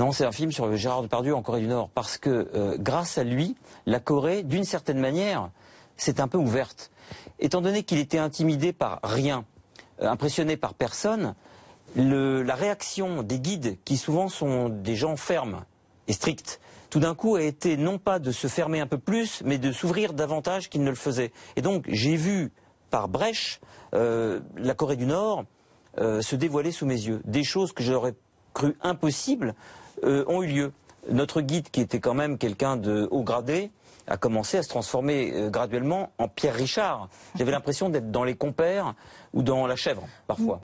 Non, c'est un film sur Gérard Depardieu en Corée du Nord, parce que euh, grâce à lui, la Corée, d'une certaine manière, s'est un peu ouverte. Étant donné qu'il était intimidé par rien, euh, impressionné par personne, la réaction des guides, qui souvent sont des gens fermes et stricts, tout d'un coup a été non pas de se fermer un peu plus, mais de s'ouvrir davantage qu'il ne le faisait. Et donc j'ai vu par brèche euh, la Corée du Nord se dévoiler sous mes yeux. Des choses que j'aurais cru impossibles euh, ont eu lieu. Notre guide, qui était quand même quelqu'un de haut gradé, a commencé à se transformer euh, graduellement en Pierre Richard. J'avais l'impression d'être dans les compères ou dans la chèvre, parfois.